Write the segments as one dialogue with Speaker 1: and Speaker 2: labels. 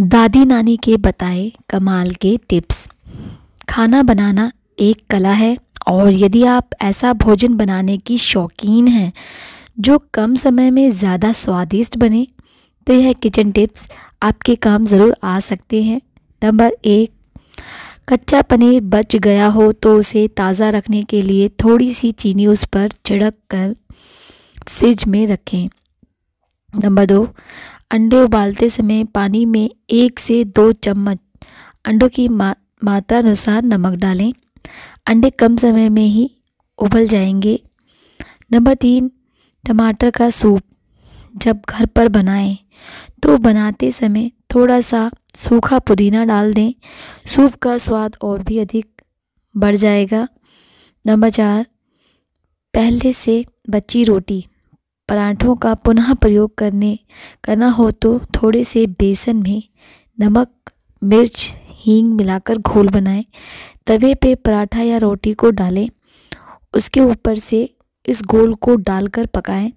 Speaker 1: दादी नानी के बताए कमाल के टिप्स खाना बनाना एक कला है और यदि आप ऐसा भोजन बनाने की शौकीन हैं जो कम समय में ज़्यादा स्वादिष्ट बने तो यह किचन टिप्स आपके काम ज़रूर आ सकते हैं नंबर एक कच्चा पनीर बच गया हो तो उसे ताज़ा रखने के लिए थोड़ी सी चीनी उस पर छिड़क कर फ्रिज में रखें नंबर दो अंडे उबालते समय पानी में एक से दो चम्मच अंडों की मा, मात्रा अनुसार नमक डालें अंडे कम समय में ही उबल जाएंगे नंबर तीन टमाटर का सूप जब घर पर बनाएं तो बनाते समय थोड़ा सा सूखा पुदीना डाल दें सूप का स्वाद और भी अधिक बढ़ जाएगा नंबर चार पहले से बची रोटी पराठों का पुनः प्रयोग करने करना हो तो थोड़े से बेसन में नमक मिर्च हींग मिलाकर घोल बनाएं तवे पे पराठा या रोटी को डालें उसके ऊपर से इस घोल को डालकर पकाएं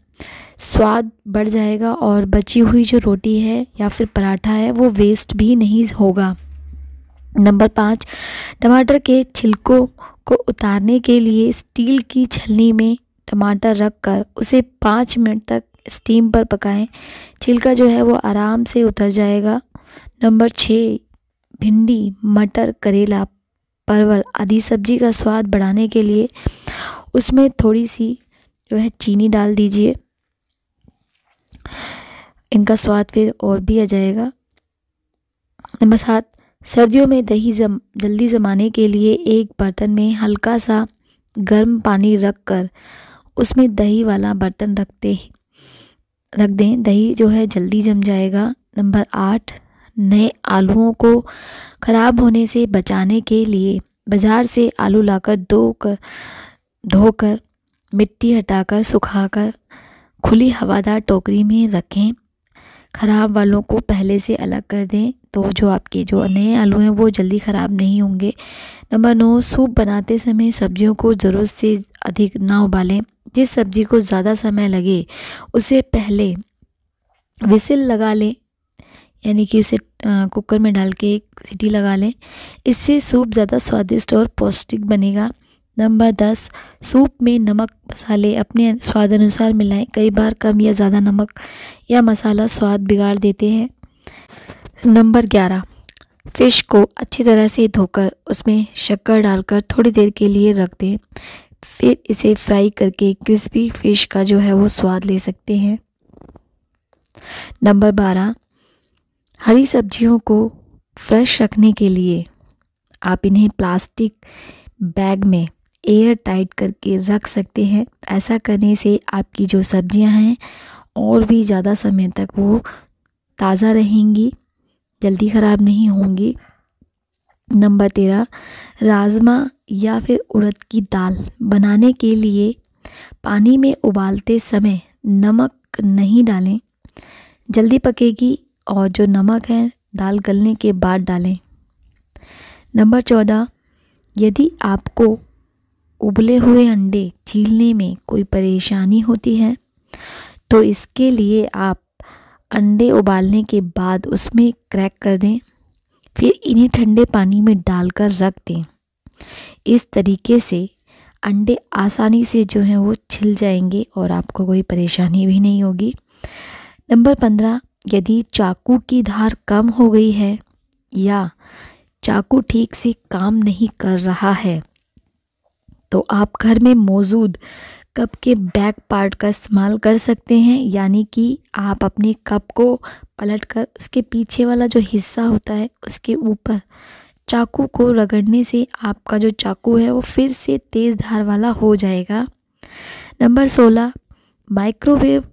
Speaker 1: स्वाद बढ़ जाएगा और बची हुई जो रोटी है या फिर पराठा है वो वेस्ट भी नहीं होगा नंबर पाँच टमाटर के छिलकों को उतारने के लिए स्टील की छलनी में टमाटर रख कर उसे पाँच मिनट तक स्टीम पर पकाएं छिलका जो है वो आराम से उतर जाएगा नंबर छः भिंडी मटर करेला परवल आदि सब्जी का स्वाद बढ़ाने के लिए उसमें थोड़ी सी जो है चीनी डाल दीजिए इनका स्वाद फिर और भी आ जाएगा नंबर सात सर्दियों में दही जम जल्दी जमाने के लिए एक बर्तन में हल्का सा गर्म पानी रख कर उसमें दही वाला बर्तन रखते ही रख दें दही जो है जल्दी जम जाएगा नंबर आठ नए आलूओं को ख़राब होने से बचाने के लिए बाज़ार से आलू लाकर दो कर धोकर मिट्टी हटाकर सुखाकर खुली हवादार टोकरी में रखें ख़राब वालों को पहले से अलग कर दें तो जो आपके जो नए आलू हैं वो जल्दी ख़राब नहीं होंगे नंबर नौ सूप बनाते समय सब्जियों को ज़रूरत से अधिक ना उबालें जिस सब्जी को ज़्यादा समय लगे उसे पहले विसिल लगा लें यानी कि उसे कुकर में डाल के एक सीटी लगा लें इससे सूप ज़्यादा स्वादिष्ट और पौष्टिक बनेगा नंबर दस सूप में नमक मसाले अपने स्वाद अनुसार मिलाएं कई बार कम या ज़्यादा नमक या मसाला स्वाद बिगाड़ देते हैं नंबर ग्यारह फ़िश को अच्छी तरह से धोकर उसमें शक्कर डालकर थोड़ी देर के लिए रख दें फिर इसे फ्राई करके क्रिस्पी फिश का जो है वो स्वाद ले सकते हैं नंबर बारह हरी सब्जियों को फ्रेश रखने के लिए आप इन्हें प्लास्टिक बैग में एयर टाइट करके रख सकते हैं ऐसा करने से आपकी जो सब्जियां हैं और भी ज़्यादा समय तक वो ताज़ा रहेंगी जल्दी ख़राब नहीं होंगी नंबर तेरह राजमा या फिर उड़द की दाल बनाने के लिए पानी में उबालते समय नमक नहीं डालें जल्दी पकेगी और जो नमक है दाल गलने के बाद डालें नंबर चौदह यदि आपको उबले हुए अंडे छीलने में कोई परेशानी होती है तो इसके लिए आप अंडे उबालने के बाद उसमें क्रैक कर दें फिर इन्हें ठंडे पानी में डालकर रख दें इस तरीके से अंडे आसानी से जो हैं वो छिल जाएंगे और आपको कोई परेशानी भी नहीं होगी नंबर पंद्रह यदि चाकू की धार कम हो गई है या चाकू ठीक से काम नहीं कर रहा है तो आप घर में मौजूद कप के बैक पार्ट का इस्तेमाल कर सकते हैं यानी कि आप अपने कप को पलटकर उसके पीछे वाला जो हिस्सा होता है उसके ऊपर चाकू को रगड़ने से आपका जो चाकू है वो फिर से तेज़ धार वाला हो जाएगा नंबर सोलह माइक्रोवेव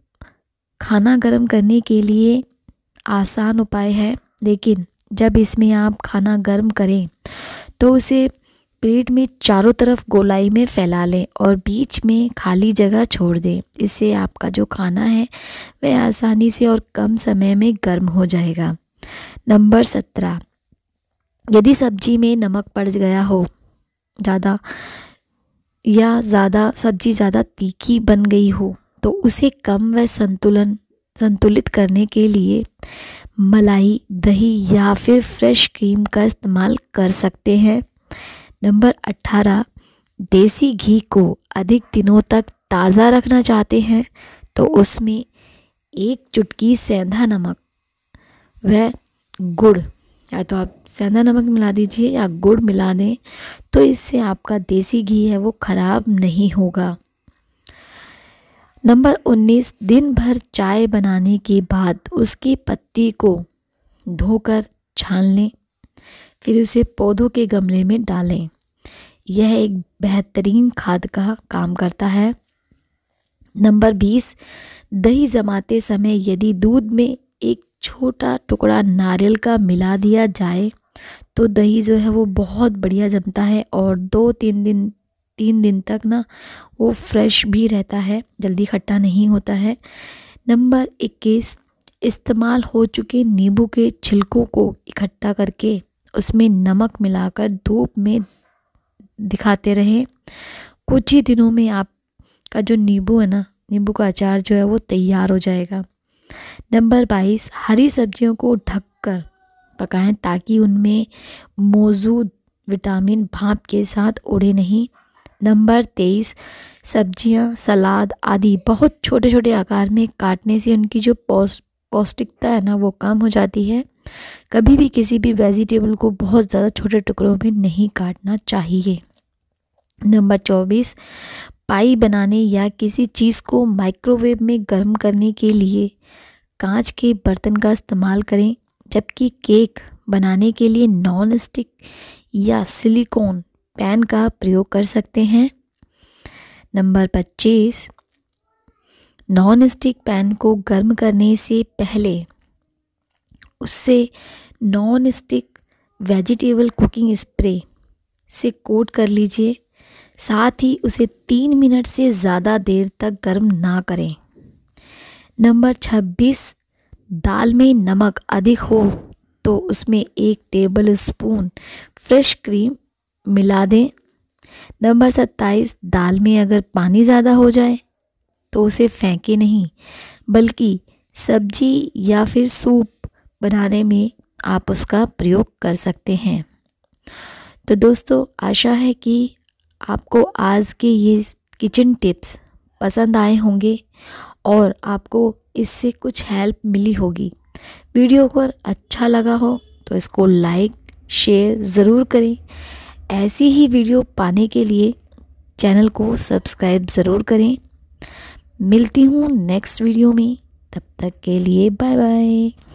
Speaker 1: खाना गर्म करने के लिए आसान उपाय है लेकिन जब इसमें आप खाना गर्म करें तो उसे पेट में चारों तरफ गोलाई में फैला लें और बीच में खाली जगह छोड़ दें इससे आपका जो खाना है वह आसानी से और कम समय में गर्म हो जाएगा नंबर सत्रह यदि सब्जी में नमक पड़ गया हो ज़्यादा या ज़्यादा सब्जी ज़्यादा तीखी बन गई हो तो उसे कम व संतुलन संतुलित करने के लिए मलाई दही या फिर फ्रेश क्रीम का इस्तेमाल कर सकते हैं नंबर अट्ठारह देसी घी को अधिक दिनों तक ताज़ा रखना चाहते हैं तो उसमें एक चुटकी सेंधा नमक व गुड़ या तो आप सेंधा नमक मिला दीजिए या गुड़ मिला दें तो इससे आपका देसी घी है वो ख़राब नहीं होगा नंबर उन्नीस दिन भर चाय बनाने के बाद उसकी पत्ती को धोकर छान लें फिर उसे पौधों के गमले में डालें यह एक बेहतरीन खाद का काम करता है नंबर बीस दही जमाते समय यदि दूध में एक छोटा टुकड़ा नारियल का मिला दिया जाए तो दही जो है वो बहुत बढ़िया जमता है और दो तीन दिन तीन दिन तक ना वो फ्रेश भी रहता है जल्दी खट्टा नहीं होता है नंबर इक्कीस इस्तेमाल हो चुके नींबू के छिलकों को इकट्ठा करके उसमें नमक मिलाकर धूप में दिखाते रहें कुछ ही दिनों में आपका जो नींबू है ना नींबू का अचार जो है वो तैयार हो जाएगा नंबर बाईस हरी सब्जियों को ढक कर पकाएं ताकि उनमें मौजूद विटामिन भाप के साथ उड़े नहीं नंबर तेईस सब्जियां सलाद आदि बहुत छोटे छोटे आकार में काटने से उनकी जो पौष्टिकता है ना वो कम हो जाती है कभी भी किसी भी वेजिटेबल को बहुत ज़्यादा छोटे टुकड़ों में नहीं काटना चाहिए नंबर चौबीस पाई बनाने या किसी चीज़ को माइक्रोवेव में गर्म करने के लिए कांच के बर्तन का इस्तेमाल करें जबकि केक बनाने के लिए नॉन स्टिक या सिलिकॉन पैन का प्रयोग कर सकते हैं नंबर पच्चीस नॉन स्टिक पैन को गर्म करने से पहले उससे non stick vegetable cooking spray से कोट कर लीजिए साथ ही उसे तीन मिनट से ज़्यादा देर तक गर्म ना करें नंबर 26 दाल में नमक अधिक हो तो उसमें एक टेबल स्पून फ्रेश क्रीम मिला दें नंबर 27 दाल में अगर पानी ज़्यादा हो जाए तो उसे फेंके नहीं बल्कि सब्जी या फिर सूप बनाने में आप उसका प्रयोग कर सकते हैं तो दोस्तों आशा है कि आपको आज के ये किचन टिप्स पसंद आए होंगे और आपको इससे कुछ हेल्प मिली होगी वीडियो को अच्छा लगा हो तो इसको लाइक शेयर ज़रूर करें ऐसी ही वीडियो पाने के लिए चैनल को सब्सक्राइब ज़रूर करें मिलती हूँ नेक्स्ट वीडियो में तब तक के लिए बाय बाय